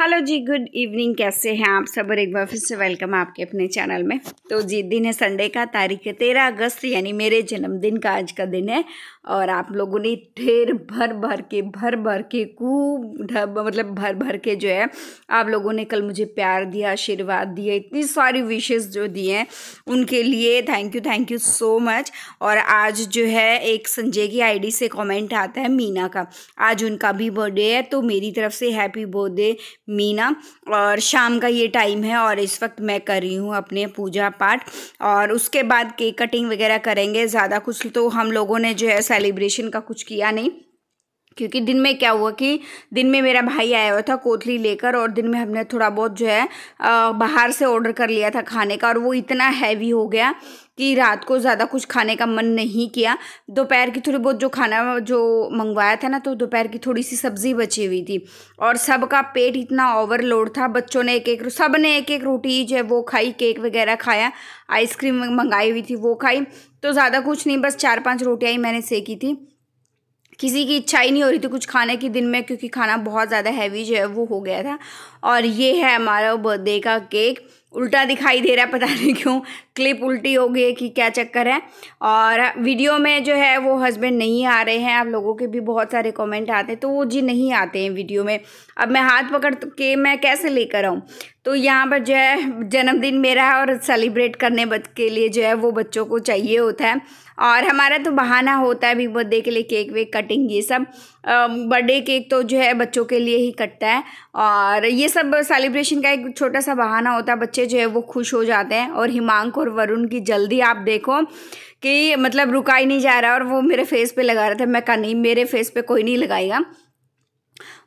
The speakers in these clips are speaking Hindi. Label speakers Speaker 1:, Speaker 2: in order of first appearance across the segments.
Speaker 1: हेलो जी गुड इवनिंग कैसे हैं आप सब और एक बार फिर से वेलकम आपके अपने चैनल में तो जी दिन है संडे का तारीख है तेरह अगस्त यानी मेरे जन्मदिन का आज का दिन है और आप लोगों ने ढेर भर भर के भर भर के खूब मतलब भर भर के जो है आप लोगों ने कल मुझे प्यार दिया आशीर्वाद दिए इतनी सारी विशेज़ जो दिए हैं उनके लिए thank you thank you so much और आज जो है एक संजय की आई से कॉमेंट आता है मीना का आज उनका भी बर्थडे है तो मेरी तरफ से हैप्पी बर्थडे मीना और शाम का ये टाइम है और इस वक्त मैं कर रही हूँ अपने पूजा पाठ और उसके बाद केक कटिंग वगैरह करेंगे ज़्यादा कुछ तो हम लोगों ने जो है सेलिब्रेशन का कुछ किया नहीं क्योंकि दिन में क्या हुआ कि दिन में मेरा भाई आया हुआ था कोथली लेकर और दिन में हमने थोड़ा बहुत जो है बाहर से ऑर्डर कर लिया था खाने का और वो इतना हैवी हो गया कि रात को ज़्यादा कुछ खाने का मन नहीं किया दोपहर की थोड़ी बहुत जो खाना जो मंगवाया था ना तो दोपहर की थोड़ी सी सब्ज़ी बची हुई थी और सबका पेट इतना ओवरलोड था बच्चों ने एक एक सब ने एक एक रोटी जो है वो खाई केक वगैरह खाया आइसक्रीम मंगाई हुई थी वो खाई तो ज़्यादा कुछ नहीं बस चार पाँच रोटियाँ ही मैंने सेकी थी किसी की इच्छा ही नहीं हो रही थी कुछ खाने की दिन में क्योंकि खाना बहुत ज़्यादा हैवी जो है वो हो गया था और ये है हमारा बर्थडे का केक उल्टा दिखाई दे रहा है पता नहीं क्यों क्लिप उल्टी हो गई है कि क्या चक्कर है और वीडियो में जो है वो हस्बैंड नहीं आ रहे हैं आप लोगों के भी बहुत सारे कमेंट आते हैं तो वो जी नहीं आते हैं वीडियो में अब मैं हाथ पकड़ के मैं कैसे लेकर आऊँ तो यहाँ पर जो है जन्मदिन मेरा है और सेलिब्रेट करने के लिए जो है वो बच्चों को चाहिए होता है और हमारा तो बहाना होता है बिग बर्थडे के लिए केक वेक कटिंग ये सब बर्थडे केक तो जो है बच्चों के लिए ही कटता है और ये सब सेलिब्रेशन का एक छोटा सा बहाना होता है बच्चे जो है वो खुश हो जाते हैं और हिमांक और वरुण की जल्दी आप देखो कि मतलब रुका ही नहीं जा रहा और वो मेरे फेस पे लगा रहे थे मैं कहा नहीं मेरे फेस पे कोई नहीं लगाएगा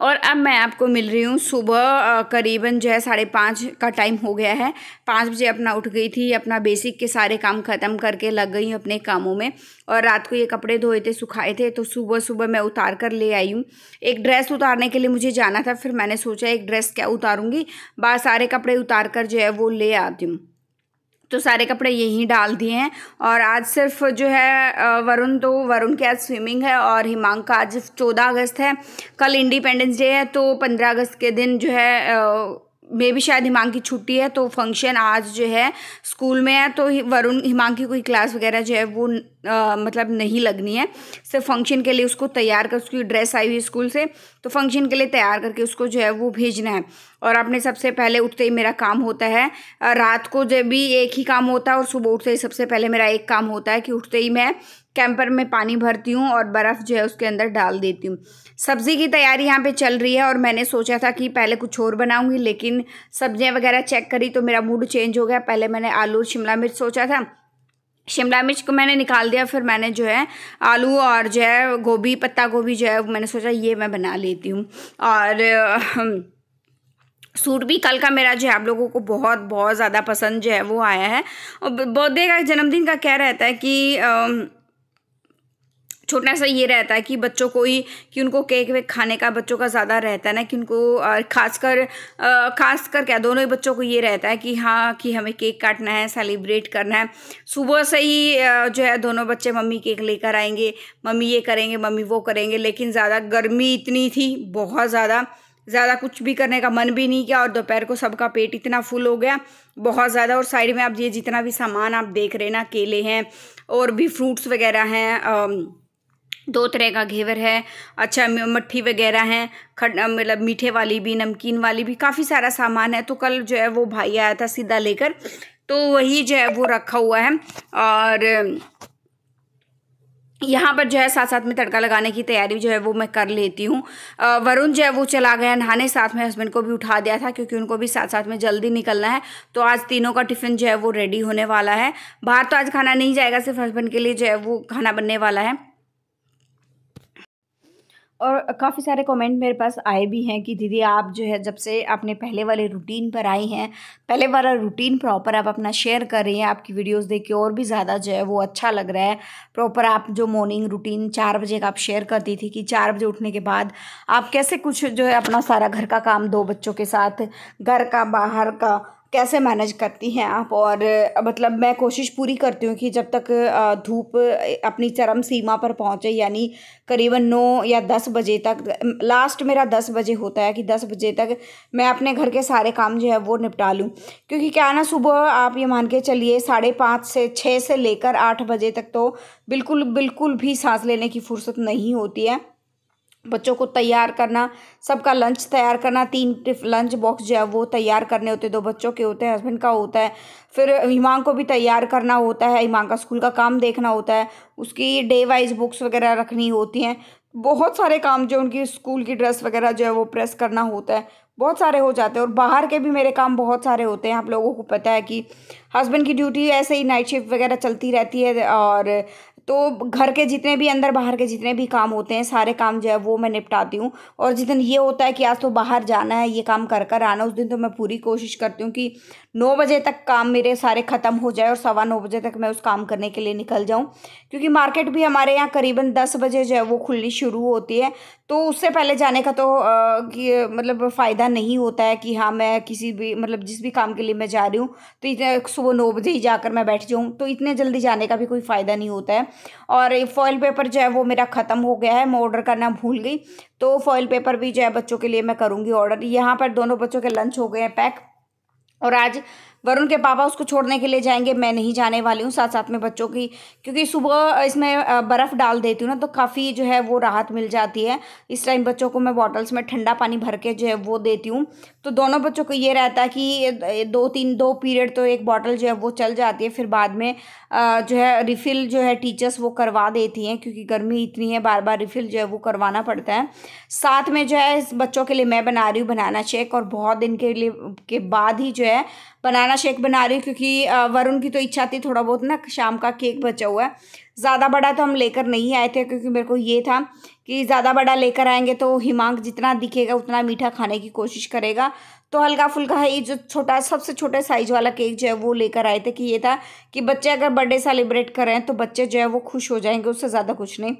Speaker 1: और अब मैं आपको मिल रही हूँ सुबह करीबन जो है साढ़े पाँच का टाइम हो गया है पाँच बजे अपना उठ गई थी अपना बेसिक के सारे काम ख़त्म करके लग गई हूँ अपने कामों में और रात को ये कपड़े धोए थे सुखाए थे तो सुबह सुबह मैं उतार कर ले आई हूँ एक ड्रेस उतारने के लिए मुझे जाना था फिर मैंने सोचा एक ड्रेस क्या उतारूँगी बाहर सारे कपड़े उतार कर जो है वो ले आती हूँ तो सारे कपड़े यहीं डाल दिए हैं और आज सिर्फ जो है वरुण तो वरुण की आज स्विमिंग है और हिमांक का आज चौदह अगस्त है कल इंडिपेंडेंस डे है तो पंद्रह अगस्त के दिन जो है मे भी शायद हिमांक की छुट्टी है तो फंक्शन आज जो है स्कूल में है तो वरुण हिमांक की कोई क्लास वगैरह जो है वो आ, मतलब नहीं लगनी है सिर्फ फंक्शन के लिए उसको तैयार कर उसकी ड्रेस आई हुई स्कूल से तो फंक्शन के लिए तैयार करके उसको जो है वो भेजना है और आपने सबसे पहले उठते ही मेरा काम होता है रात को जब भी एक ही काम होता है और सुबह उठते ही सबसे पहले मेरा एक काम होता है कि उठते ही मैं कैंपर में पानी भरती हूँ और बर्फ़ जो है उसके अंदर डाल देती हूँ सब्ज़ी की तैयारी यहाँ पे चल रही है और मैंने सोचा था कि पहले कुछ और बनाऊँगी लेकिन सब्ज़ियाँ वगैरह चेक करी तो मेरा मूड चेंज हो गया पहले मैंने आलू शिमला मिर्च सोचा था शिमला मिर्च को मैंने निकाल दिया फिर मैंने जो है आलू और जो है गोभी पत्ता गोभी जो है मैंने सोचा ये मैं बना लेती हूँ और सूट भी कल का मेरा जो है आप लोगों को बहुत बहुत ज़्यादा पसंद जो है वो आया है और बर्थडे का जन्मदिन का क्या रहता है कि छोटा सा ये रहता है कि बच्चों को ही कि उनको केक वेक खाने का बच्चों का ज़्यादा रहता है ना कि उनको खासकर खासकर क्या दोनों ही बच्चों को ये रहता है कि हाँ कि हमें केक काटना है सेलिब्रेट करना है सुबह से ही जो है दोनों बच्चे मम्मी केक लेकर आएंगे मम्मी ये करेंगे मम्मी वो करेंगे लेकिन ज़्यादा गर्मी इतनी थी बहुत ज़्यादा ज़्यादा कुछ भी करने का मन भी नहीं किया और दोपहर को सबका पेट इतना फुल हो गया बहुत ज़्यादा और साइड में आप ये जितना भी सामान आप देख रहे ना केले हैं और भी फ्रूट्स वगैरह हैं दो तरह का घेवर है अच्छा मट्ठी वगैरह हैं खट मतलब मीठे वाली भी नमकीन वाली भी काफ़ी सारा सामान है तो कल जो है वो भाई आया था सीधा लेकर तो वही जो है वो रखा हुआ है और यहाँ पर जो है साथ साथ में तड़का लगाने की तैयारी जो है वो मैं कर लेती हूँ वरुण जो है वो चला गया नहाने साथ में हस्बैंड को भी उठा दिया था क्योंकि उनको भी साथ साथ में जल्दी निकलना है तो आज तीनों का टिफ़िन जो है वो रेडी होने वाला है बाहर तो आज खाना नहीं जाएगा सिर्फ हस्बैंड के लिए जो है वो खाना बनने वाला है और काफ़ी सारे कमेंट मेरे पास आए भी हैं कि दीदी आप जो है जब से आपने पहले वाले रूटीन पर आई हैं पहले वाला रूटीन प्रॉपर आप अपना शेयर कर रही हैं आपकी वीडियोस देख के और भी ज़्यादा जो है वो अच्छा लग रहा है प्रॉपर आप जो मॉर्निंग रूटीन चार बजे का आप शेयर करती थी कि चार बजे उठने के बाद आप कैसे कुछ जो है अपना सारा घर का काम दो बच्चों के साथ घर का बाहर का कैसे मैनेज करती हैं आप और मतलब मैं कोशिश पूरी करती हूँ कि जब तक धूप अपनी चरम सीमा पर पहुँचे यानी करीबन नौ या दस बजे तक लास्ट मेरा दस बजे होता है कि दस बजे तक मैं अपने घर के सारे काम जो है वो निपटा लूँ क्योंकि क्या ना सुबह आप ये मान के चलिए साढ़े पाँच से छः से लेकर आठ बजे तक तो बिल्कुल बिल्कुल भी सांस लेने की फुर्सत नहीं होती है बच्चों को तैयार करना सबका लंच तैयार करना तीन लंच बॉक्स जो है वो तैयार करने होते हैं दो बच्चों के होते हैं हस्बैंड का होता है फिर इमाम को भी तैयार करना होता है इमाम का स्कूल का काम देखना होता है उसकी डे वाइज बुक्स वगैरह रखनी होती हैं बहुत सारे काम जो उनकी स्कूल की ड्रेस वगैरह जो है वो प्रेस करना होता है बहुत सारे हो जाते हैं और बाहर के भी मेरे काम बहुत सारे होते हैं आप लोगों को पता है कि हस्बैंड की ड्यूटी ऐसे ही नाइट शिफ्ट वगैरह चलती रहती है और तो घर के जितने भी अंदर बाहर के जितने भी काम होते हैं सारे काम जो है वो मैं निपटाती हूँ और जिस दिन ये होता है कि आज तो बाहर जाना है ये काम कर कर आना उस दिन तो मैं पूरी कोशिश करती हूँ कि नौ बजे तक काम मेरे सारे ख़त्म हो जाए और सवा नौ बजे तक मैं उस काम करने के लिए निकल जाऊँ क्योंकि मार्केट भी हमारे यहाँ करीबन दस बजे जो है वो खुलनी शुरू होती है तो उससे पहले जाने का तो आ, मतलब फ़ायदा नहीं होता है कि हाँ मैं किसी भी मतलब जिस भी काम के लिए मैं जा रही हूँ तो इतने सुबह नौ बजे ही जाकर मैं बैठ जाऊँ तो इतने जल्दी जाने का भी कोई फ़ायदा नहीं होता है और फॉइल पेपर जो है वो मेरा ख़त्म हो गया है मैं ऑर्डर करना भूल गई तो फॉइल पेपर भी जो है बच्चों के लिए मैं करूँगी ऑर्डर यहाँ पर दोनों बच्चों के लंच हो गए हैं पैक और आज वरुण के पापा उसको छोड़ने के लिए जाएंगे मैं नहीं जाने वाली हूँ साथ साथ में बच्चों की क्योंकि सुबह इसमें बर्फ़ डाल देती हूँ ना तो काफ़ी जो है वो राहत मिल जाती है इस टाइम बच्चों को मैं बॉटल्स में ठंडा पानी भर के जो है वो देती हूँ तो दोनों बच्चों को ये रहता है कि दो तीन दो पीरियड तो एक बॉटल जो है वो चल जाती है फिर बाद में जो है रिफ़िल जो है टीचर्स वो करवा देती हैं क्योंकि गर्मी इतनी है बार बार रिफ़िल जो है वो करवाना पड़ता है साथ में जो है इस बच्चों के लिए मैं बना रही हूँ बनाना शेक और बहुत दिन के लिए के बाद ही जो है बनाना शेक बना रही हूँ क्योंकि वरुण की तो इच्छा थी थोड़ा बहुत ना शाम का केक बचा हुआ है ज़्यादा बड़ा तो हम लेकर नहीं आए थे क्योंकि मेरे को ये था कि ज़्यादा बड़ा लेकर आएंगे तो हिमांक जितना दिखेगा उतना मीठा खाने की कोशिश करेगा तो हल्का फुल्का है ये जो छोटा सबसे छोटे साइज वाला केक जो है वो लेकर आए थे कि ये था कि बच्चे अगर बर्थडे सेलिब्रेट करें तो बच्चे जो है वो खुश हो जाएंगे उससे ज़्यादा कुछ नहीं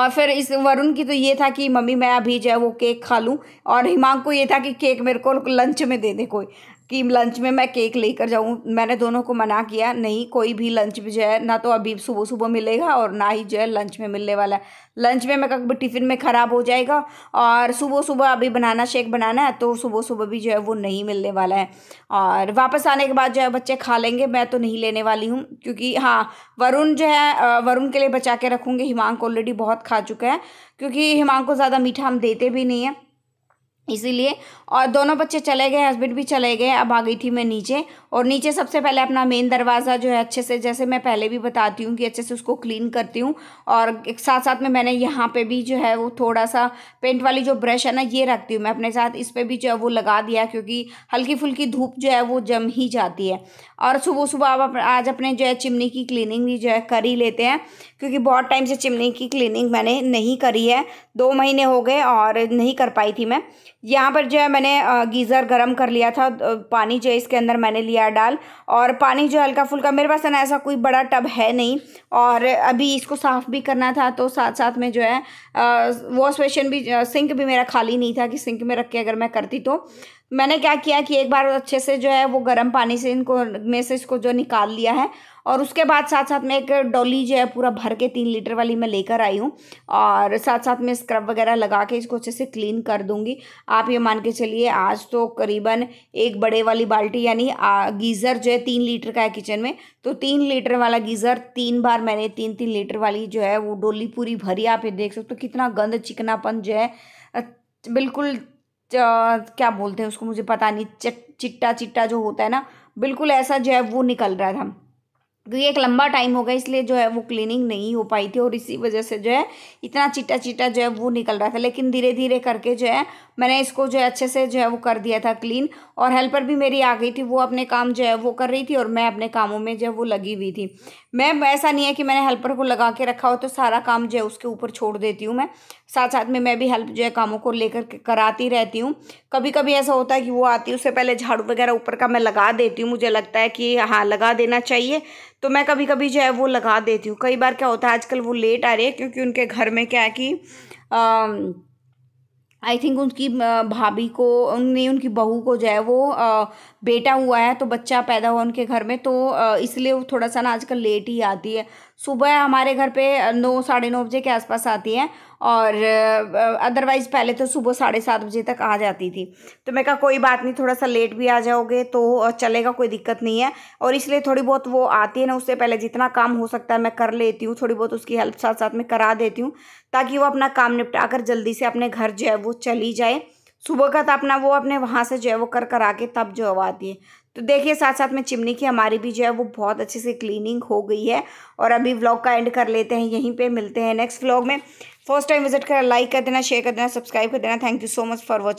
Speaker 1: और फिर इस वरुण की तो ये था कि मम्मी मैं अभी जो है वो केक खा लूँ और हिमांक को ये था कि केक मेरे को लंच में दे दे कोई कि लंच में मैं केक लेकर जाऊँ मैंने दोनों को मना किया नहीं कोई भी लंच में जो है ना तो अभी सुबह सुबह मिलेगा और ना ही जो है लंच में मिलने वाला है लंच में मैं कभी टिफ़िन में ख़राब हो जाएगा और सुबह सुबह अभी बनाना शेक बनाना है तो सुबह सुबह भी जो है वो नहीं मिलने वाला है और वापस आने के बाद जो है बच्चे खा लेंगे मैं तो नहीं लेने वाली हूँ क्योंकि हाँ वरुण जो है वरुण के लिए बचा के रखूँगी हिमांक ऑलरेडी बहुत खा चुका है क्योंकि हिमांक को ज़्यादा मीठा हम देते भी नहीं हैं इसीलिए और दोनों बच्चे चले गए हस्बैंड भी चले गए अब आ गई थी मैं नीचे और नीचे सबसे पहले अपना मेन दरवाज़ा जो है अच्छे से जैसे मैं पहले भी बताती हूँ कि अच्छे से उसको क्लीन करती हूँ और एक साथ साथ में मैंने यहाँ पे भी जो है वो थोड़ा सा पेंट वाली जो ब्रश है ना ये रखती हूँ मैं अपने साथ इस पर भी जो है वो लगा दिया क्योंकि हल्की फुल्की धूप जो है वो जम ही जाती है और सुबह सुबह आप आज अपने जो है चिमनी की क्लीनिंग भी जो है कर ही लेते हैं क्योंकि बहुत टाइम से चिमनी की क्लीनिंग मैंने नहीं करी है दो महीने हो गए और नहीं कर पाई थी मैं यहाँ पर जो है मैंने गीज़र गर्म कर लिया था पानी जो है इसके अंदर मैंने लिया डाल और पानी जो हल्का फुल्का मेरे पास है ना ऐसा कोई बड़ा टब है नहीं और अभी इसको साफ़ भी करना था तो साथ साथ में जो है वॉश बेसिन भी सिंक भी मेरा खाली नहीं था कि सिंक में रख के अगर मैं करती तो मैंने क्या किया कि एक बार अच्छे से जो है वो गर्म पानी से इनको में से इसको जो निकाल लिया है और उसके बाद साथ साथ में एक डोली जो है पूरा भर के तीन लीटर वाली मैं लेकर आई हूँ और साथ साथ में स्क्रब वगैरह लगा के इसको अच्छे से क्लीन कर दूँगी आप ये मान के चलिए आज तो करीबन एक बड़े वाली बाल्टी यानी गीज़र जो है तीन लीटर का है किचन में तो तीन लीटर वाला गीज़र तीन बार मैंने तीन तीन लीटर वाली जो है वो डोली पूरी भरी आप ये देख सकते हो तो कितना गंद चिकनापन जो है बिल्कुल क्या बोलते हैं उसको मुझे पता नहीं चिट्टा चिट्टा जो होता है ना बिल्कुल ऐसा जो है वो निकल रहा था क्योंकि तो एक लंबा टाइम हो गया इसलिए जो है वो क्लीनिंग नहीं हो पाई थी और इसी वजह से जो है इतना चिट्टा चिट्टा जो है वो निकल रहा था लेकिन धीरे धीरे करके जो है मैंने इसको जो है अच्छे से जो है वो कर दिया था क्लीन और हेल्पर भी मेरी आ गई थी वो अपने काम जो है वो कर रही थी और मैं अपने कामों में जो है वो लगी हुई थी मैं ऐसा नहीं है कि मैंने हेल्पर को लगा के रखा हो तो सारा काम जो है उसके ऊपर छोड़ देती हूँ मैं साथ साथ में मैं भी हेल्प जो है कामों को लेकर कराती रहती हूँ कभी कभी ऐसा होता है कि वो आती है उससे पहले झाड़ू वगैरह ऊपर का मैं लगा देती हूँ मुझे लगता है कि हाँ लगा देना चाहिए तो मैं कभी कभी जो है वो लगा देती हूँ कई बार क्या होता है आजकल वो लेट आ रही है क्योंकि उनके घर में क्या है कि आई थिंक उनकी भाभी को उनकी बहू को जो है वो बेटा हुआ है तो बच्चा पैदा हुआ उनके घर में तो इसलिए वो थोड़ा सा ना आजकल लेट ही आती है सुबह हमारे घर पे नौ साढ़े नौ बजे के आसपास आती है और अदरवाइज़ पहले तो सुबह साढ़े सात बजे तक आ जाती थी तो मैं कहा कोई बात नहीं थोड़ा सा लेट भी आ जाओगे तो चलेगा कोई दिक्कत नहीं है और इसलिए थोड़ी बहुत वो आती है ना उससे पहले जितना काम हो सकता है मैं कर लेती हूँ थोड़ी बहुत उसकी हेल्प साथ साथ में करा देती हूँ ताकि वो अपना काम निपटा कर जल्दी से अपने घर जो है वो चली जाए सुबह का तापना वो अपने वहाँ से जो है वो कर कर आके तब जो आती है तो देखिए साथ साथ में चिमनी की हमारी भी जो है वो बहुत अच्छे से क्लीनिंग हो गई है और अभी व्लॉग का एंड कर लेते हैं यहीं पे मिलते हैं नेक्स्ट व्लॉग में फर्स्ट टाइम विजिट कर लाइक कर देना शेयर कर देना सब्सक्राइब कर देना thank you so much for watching